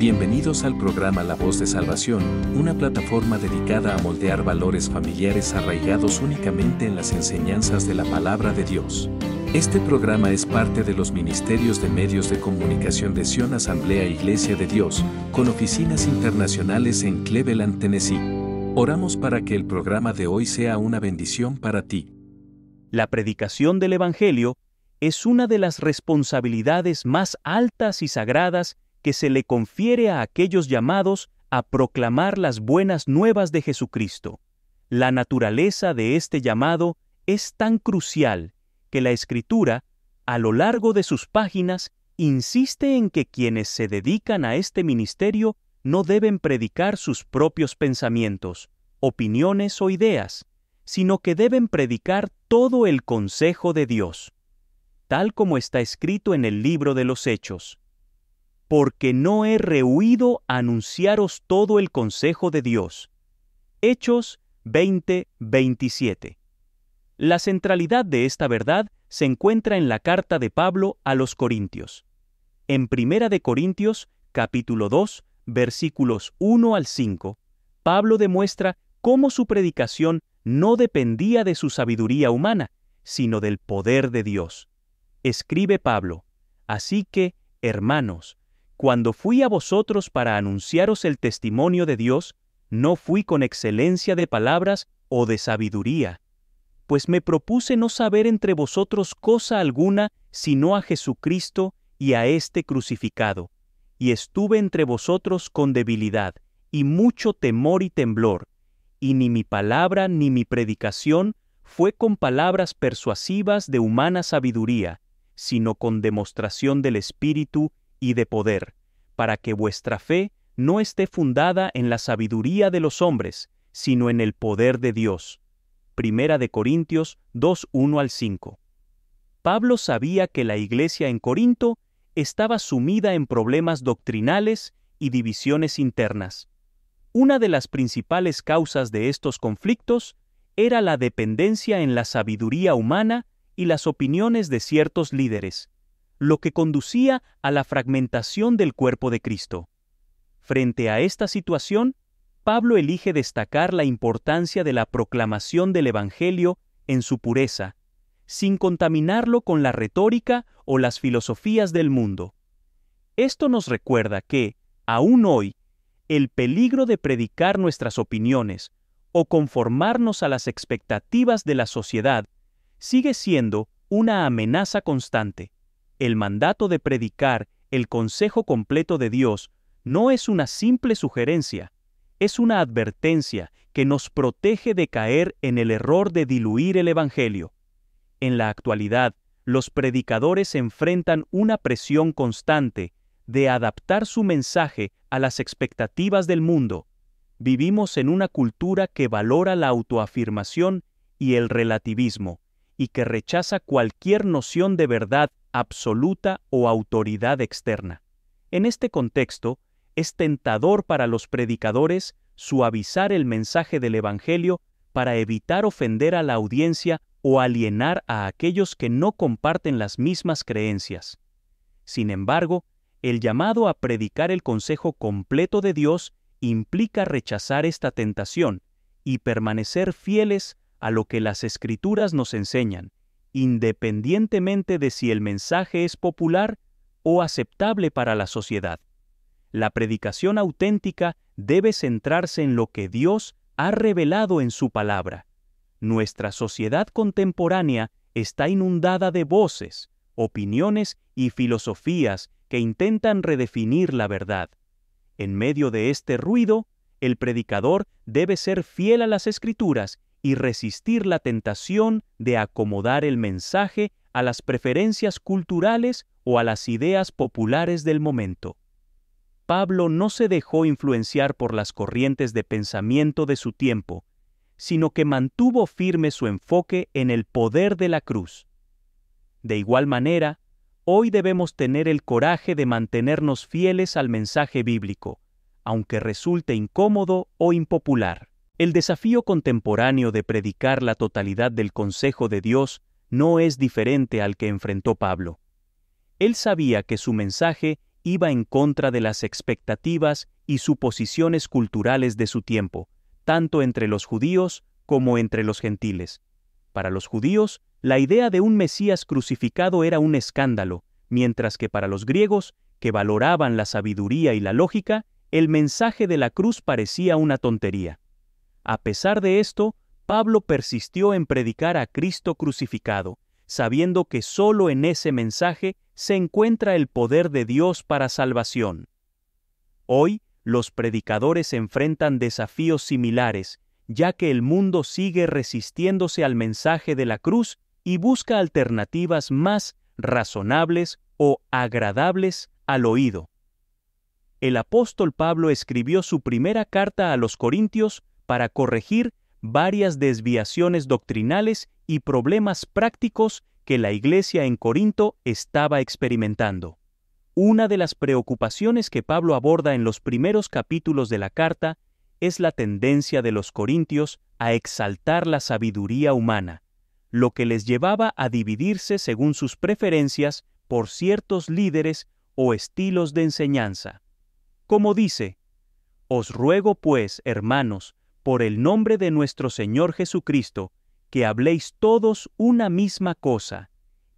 Bienvenidos al programa La Voz de Salvación, una plataforma dedicada a moldear valores familiares arraigados únicamente en las enseñanzas de la palabra de Dios. Este programa es parte de los Ministerios de Medios de Comunicación de Sion Asamblea Iglesia de Dios, con oficinas internacionales en Cleveland, Tennessee. Oramos para que el programa de hoy sea una bendición para ti. La predicación del Evangelio es una de las responsabilidades más altas y sagradas que se le confiere a aquellos llamados a proclamar las buenas nuevas de Jesucristo. La naturaleza de este llamado es tan crucial que la Escritura, a lo largo de sus páginas, insiste en que quienes se dedican a este ministerio no deben predicar sus propios pensamientos, opiniones o ideas, sino que deben predicar todo el consejo de Dios, tal como está escrito en el libro de los Hechos porque no he rehuido anunciaros todo el consejo de Dios. Hechos 20, 27. La centralidad de esta verdad se encuentra en la carta de Pablo a los Corintios. En Primera de Corintios, capítulo 2, versículos 1 al 5, Pablo demuestra cómo su predicación no dependía de su sabiduría humana, sino del poder de Dios. Escribe Pablo, Así que, hermanos, cuando fui a vosotros para anunciaros el testimonio de Dios, no fui con excelencia de palabras o de sabiduría, pues me propuse no saber entre vosotros cosa alguna sino a Jesucristo y a este crucificado, y estuve entre vosotros con debilidad, y mucho temor y temblor, y ni mi palabra ni mi predicación fue con palabras persuasivas de humana sabiduría, sino con demostración del Espíritu y de poder, para que vuestra fe no esté fundada en la sabiduría de los hombres, sino en el poder de Dios. Primera de Corintios 2.1 al 5. Pablo sabía que la iglesia en Corinto estaba sumida en problemas doctrinales y divisiones internas. Una de las principales causas de estos conflictos era la dependencia en la sabiduría humana y las opiniones de ciertos líderes, lo que conducía a la fragmentación del cuerpo de Cristo. Frente a esta situación, Pablo elige destacar la importancia de la proclamación del Evangelio en su pureza, sin contaminarlo con la retórica o las filosofías del mundo. Esto nos recuerda que, aún hoy, el peligro de predicar nuestras opiniones o conformarnos a las expectativas de la sociedad sigue siendo una amenaza constante. El mandato de predicar el consejo completo de Dios no es una simple sugerencia, es una advertencia que nos protege de caer en el error de diluir el Evangelio. En la actualidad, los predicadores enfrentan una presión constante de adaptar su mensaje a las expectativas del mundo. Vivimos en una cultura que valora la autoafirmación y el relativismo, y que rechaza cualquier noción de verdad absoluta o autoridad externa. En este contexto, es tentador para los predicadores suavizar el mensaje del Evangelio para evitar ofender a la audiencia o alienar a aquellos que no comparten las mismas creencias. Sin embargo, el llamado a predicar el consejo completo de Dios implica rechazar esta tentación y permanecer fieles a lo que las Escrituras nos enseñan, independientemente de si el mensaje es popular o aceptable para la sociedad. La predicación auténtica debe centrarse en lo que Dios ha revelado en su palabra. Nuestra sociedad contemporánea está inundada de voces, opiniones y filosofías que intentan redefinir la verdad. En medio de este ruido, el predicador debe ser fiel a las escrituras y resistir la tentación de acomodar el mensaje a las preferencias culturales o a las ideas populares del momento. Pablo no se dejó influenciar por las corrientes de pensamiento de su tiempo, sino que mantuvo firme su enfoque en el poder de la cruz. De igual manera, hoy debemos tener el coraje de mantenernos fieles al mensaje bíblico, aunque resulte incómodo o impopular. El desafío contemporáneo de predicar la totalidad del consejo de Dios no es diferente al que enfrentó Pablo. Él sabía que su mensaje iba en contra de las expectativas y suposiciones culturales de su tiempo, tanto entre los judíos como entre los gentiles. Para los judíos, la idea de un Mesías crucificado era un escándalo, mientras que para los griegos, que valoraban la sabiduría y la lógica, el mensaje de la cruz parecía una tontería. A pesar de esto, Pablo persistió en predicar a Cristo crucificado, sabiendo que solo en ese mensaje se encuentra el poder de Dios para salvación. Hoy, los predicadores enfrentan desafíos similares, ya que el mundo sigue resistiéndose al mensaje de la cruz y busca alternativas más razonables o agradables al oído. El apóstol Pablo escribió su primera carta a los Corintios para corregir varias desviaciones doctrinales y problemas prácticos que la iglesia en Corinto estaba experimentando. Una de las preocupaciones que Pablo aborda en los primeros capítulos de la carta es la tendencia de los corintios a exaltar la sabiduría humana, lo que les llevaba a dividirse según sus preferencias por ciertos líderes o estilos de enseñanza. Como dice, Os ruego pues, hermanos, por el nombre de nuestro Señor Jesucristo, que habléis todos una misma cosa,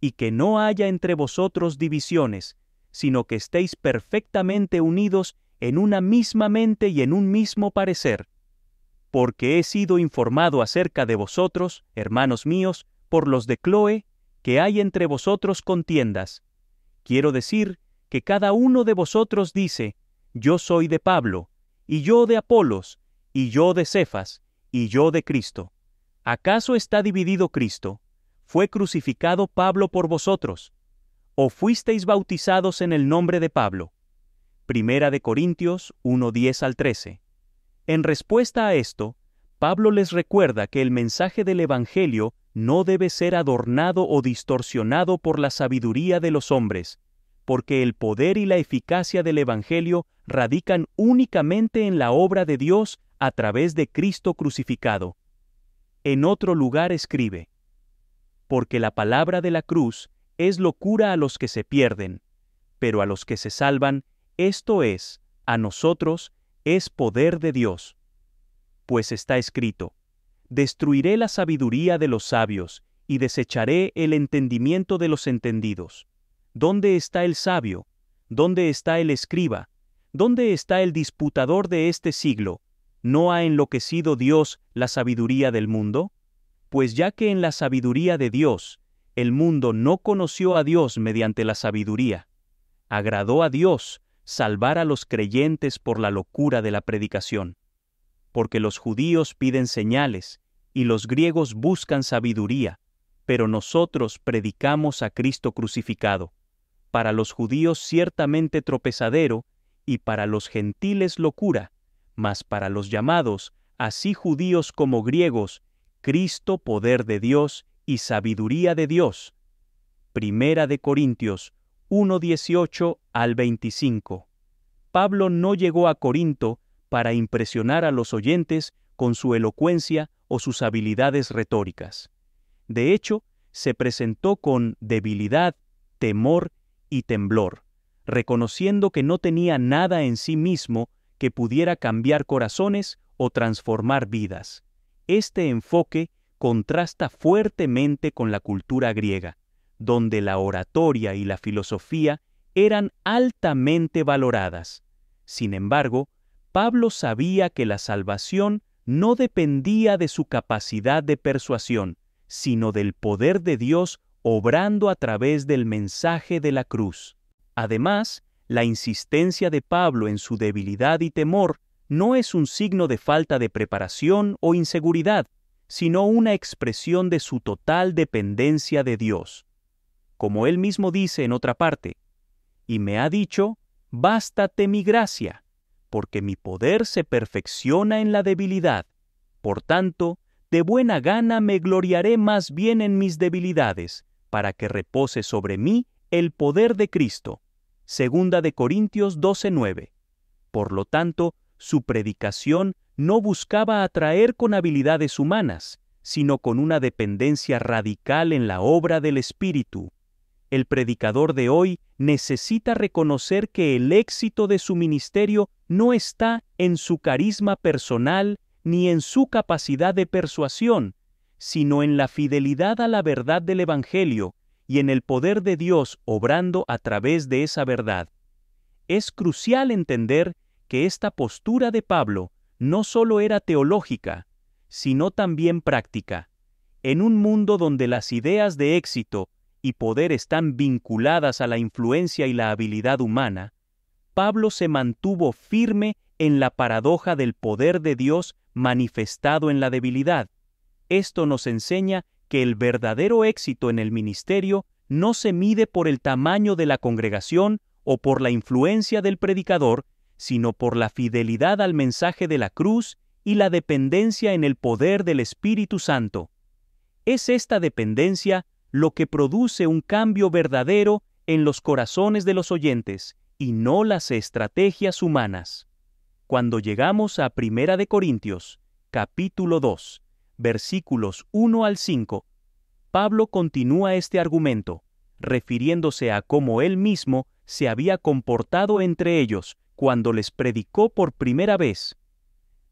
y que no haya entre vosotros divisiones, sino que estéis perfectamente unidos en una misma mente y en un mismo parecer. Porque he sido informado acerca de vosotros, hermanos míos, por los de Cloe, que hay entre vosotros contiendas. Quiero decir, que cada uno de vosotros dice, yo soy de Pablo, y yo de Apolos, y yo de Cefas, y yo de Cristo. ¿Acaso está dividido Cristo? ¿Fue crucificado Pablo por vosotros? ¿O fuisteis bautizados en el nombre de Pablo? Primera de Corintios 1.10 al 13. En respuesta a esto, Pablo les recuerda que el mensaje del Evangelio no debe ser adornado o distorsionado por la sabiduría de los hombres, porque el poder y la eficacia del Evangelio radican únicamente en la obra de Dios a través de Cristo crucificado. En otro lugar escribe, Porque la palabra de la cruz es locura a los que se pierden, pero a los que se salvan, esto es, a nosotros, es poder de Dios. Pues está escrito, Destruiré la sabiduría de los sabios, y desecharé el entendimiento de los entendidos. ¿Dónde está el sabio? ¿Dónde está el escriba? ¿Dónde está el disputador de este siglo? ¿no ha enloquecido Dios la sabiduría del mundo? Pues ya que en la sabiduría de Dios, el mundo no conoció a Dios mediante la sabiduría, agradó a Dios salvar a los creyentes por la locura de la predicación. Porque los judíos piden señales, y los griegos buscan sabiduría, pero nosotros predicamos a Cristo crucificado, para los judíos ciertamente tropezadero, y para los gentiles locura, mas para los llamados, así judíos como griegos, Cristo poder de Dios y sabiduría de Dios. Primera de Corintios 1.18 al 25. Pablo no llegó a Corinto para impresionar a los oyentes con su elocuencia o sus habilidades retóricas. De hecho, se presentó con debilidad, temor y temblor, reconociendo que no tenía nada en sí mismo que pudiera cambiar corazones o transformar vidas. Este enfoque contrasta fuertemente con la cultura griega, donde la oratoria y la filosofía eran altamente valoradas. Sin embargo, Pablo sabía que la salvación no dependía de su capacidad de persuasión, sino del poder de Dios obrando a través del mensaje de la cruz. Además, la insistencia de Pablo en su debilidad y temor no es un signo de falta de preparación o inseguridad, sino una expresión de su total dependencia de Dios. Como él mismo dice en otra parte, y me ha dicho, bástate mi gracia, porque mi poder se perfecciona en la debilidad. Por tanto, de buena gana me gloriaré más bien en mis debilidades, para que repose sobre mí el poder de Cristo. Segunda de Corintios 12:9. Por lo tanto, su predicación no buscaba atraer con habilidades humanas, sino con una dependencia radical en la obra del Espíritu. El predicador de hoy necesita reconocer que el éxito de su ministerio no está en su carisma personal ni en su capacidad de persuasión, sino en la fidelidad a la verdad del Evangelio, y en el poder de Dios obrando a través de esa verdad. Es crucial entender que esta postura de Pablo no solo era teológica, sino también práctica. En un mundo donde las ideas de éxito y poder están vinculadas a la influencia y la habilidad humana, Pablo se mantuvo firme en la paradoja del poder de Dios manifestado en la debilidad. Esto nos enseña que el verdadero éxito en el ministerio no se mide por el tamaño de la congregación o por la influencia del predicador, sino por la fidelidad al mensaje de la cruz y la dependencia en el poder del Espíritu Santo. Es esta dependencia lo que produce un cambio verdadero en los corazones de los oyentes y no las estrategias humanas. Cuando llegamos a Primera de Corintios, capítulo 2, versículos 1 al 5, Pablo continúa este argumento, refiriéndose a cómo él mismo se había comportado entre ellos cuando les predicó por primera vez.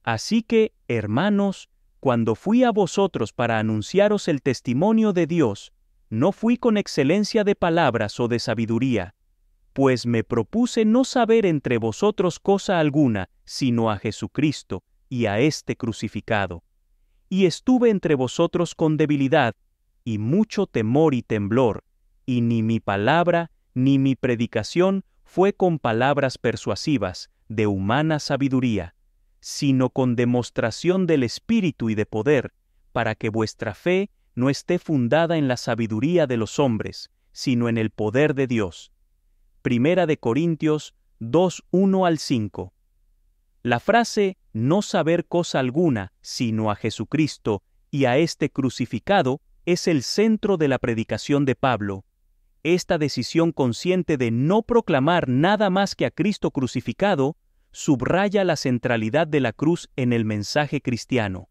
Así que, hermanos, cuando fui a vosotros para anunciaros el testimonio de Dios, no fui con excelencia de palabras o de sabiduría, pues me propuse no saber entre vosotros cosa alguna, sino a Jesucristo y a este crucificado y estuve entre vosotros con debilidad, y mucho temor y temblor, y ni mi palabra, ni mi predicación fue con palabras persuasivas, de humana sabiduría, sino con demostración del Espíritu y de poder, para que vuestra fe no esté fundada en la sabiduría de los hombres, sino en el poder de Dios. Primera de Corintios 2.1 al 5. La frase no saber cosa alguna, sino a Jesucristo y a este crucificado, es el centro de la predicación de Pablo. Esta decisión consciente de no proclamar nada más que a Cristo crucificado subraya la centralidad de la cruz en el mensaje cristiano.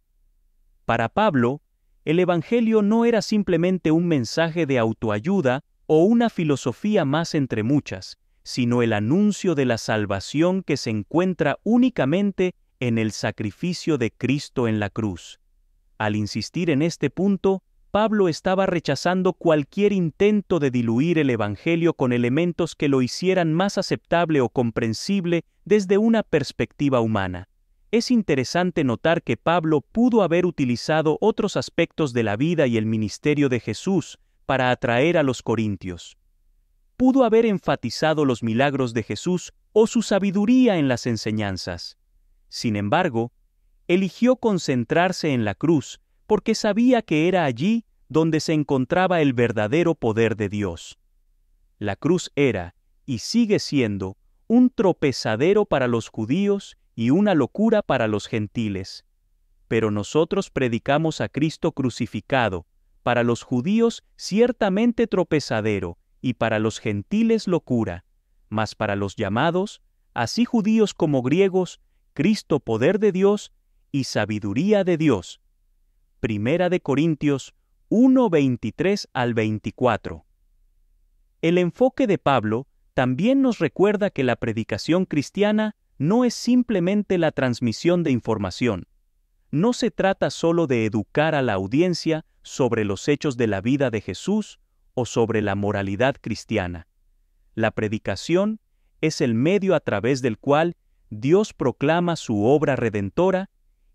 Para Pablo, el Evangelio no era simplemente un mensaje de autoayuda o una filosofía más entre muchas, sino el anuncio de la salvación que se encuentra únicamente en el sacrificio de Cristo en la cruz. Al insistir en este punto, Pablo estaba rechazando cualquier intento de diluir el Evangelio con elementos que lo hicieran más aceptable o comprensible desde una perspectiva humana. Es interesante notar que Pablo pudo haber utilizado otros aspectos de la vida y el ministerio de Jesús para atraer a los corintios. Pudo haber enfatizado los milagros de Jesús o su sabiduría en las enseñanzas. Sin embargo, eligió concentrarse en la cruz porque sabía que era allí donde se encontraba el verdadero poder de Dios. La cruz era, y sigue siendo, un tropezadero para los judíos y una locura para los gentiles. Pero nosotros predicamos a Cristo crucificado, para los judíos ciertamente tropezadero, y para los gentiles locura, mas para los llamados, así judíos como griegos, Cristo poder de Dios y sabiduría de Dios. Primera de Corintios 1, al 24. El enfoque de Pablo también nos recuerda que la predicación cristiana no es simplemente la transmisión de información. No se trata solo de educar a la audiencia sobre los hechos de la vida de Jesús o sobre la moralidad cristiana. La predicación es el medio a través del cual Dios proclama su obra redentora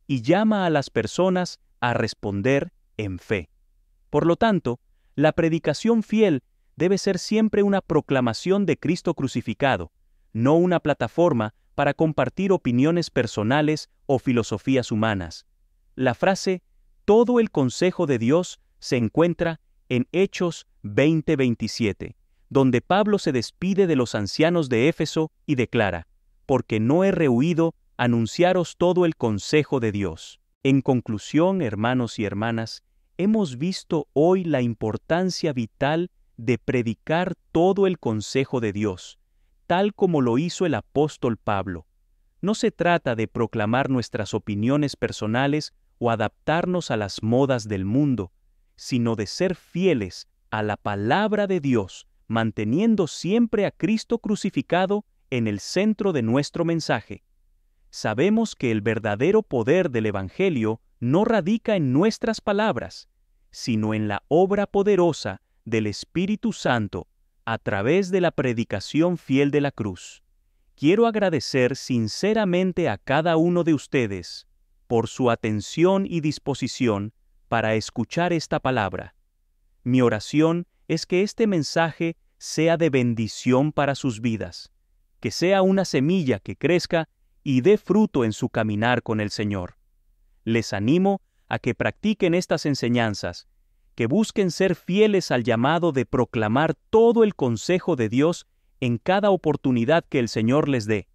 y llama a las personas a responder en fe. Por lo tanto, la predicación fiel debe ser siempre una proclamación de Cristo crucificado, no una plataforma para compartir opiniones personales o filosofías humanas. La frase Todo el consejo de Dios se encuentra en Hechos 20:27, donde Pablo se despide de los ancianos de Éfeso y declara, porque no he rehuido anunciaros todo el consejo de Dios. En conclusión, hermanos y hermanas, hemos visto hoy la importancia vital de predicar todo el consejo de Dios, tal como lo hizo el apóstol Pablo. No se trata de proclamar nuestras opiniones personales o adaptarnos a las modas del mundo, sino de ser fieles a la palabra de Dios, manteniendo siempre a Cristo crucificado en el centro de nuestro mensaje. Sabemos que el verdadero poder del Evangelio no radica en nuestras palabras, sino en la obra poderosa del Espíritu Santo a través de la predicación fiel de la cruz. Quiero agradecer sinceramente a cada uno de ustedes por su atención y disposición para escuchar esta palabra. Mi oración es que este mensaje sea de bendición para sus vidas que sea una semilla que crezca y dé fruto en su caminar con el Señor. Les animo a que practiquen estas enseñanzas, que busquen ser fieles al llamado de proclamar todo el consejo de Dios en cada oportunidad que el Señor les dé,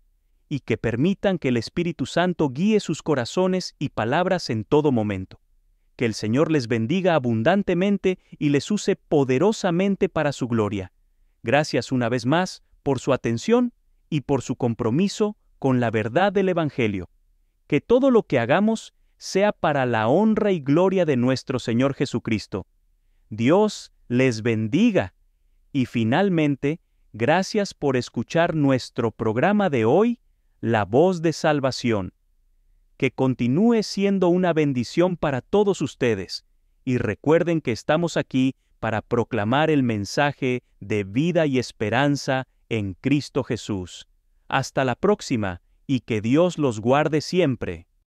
y que permitan que el Espíritu Santo guíe sus corazones y palabras en todo momento. Que el Señor les bendiga abundantemente y les use poderosamente para su gloria. Gracias una vez más por su atención y por su compromiso con la verdad del Evangelio. Que todo lo que hagamos sea para la honra y gloria de nuestro Señor Jesucristo. Dios les bendiga. Y finalmente, gracias por escuchar nuestro programa de hoy, La Voz de Salvación. Que continúe siendo una bendición para todos ustedes. Y recuerden que estamos aquí para proclamar el mensaje de vida y esperanza en Cristo Jesús. Hasta la próxima y que Dios los guarde siempre.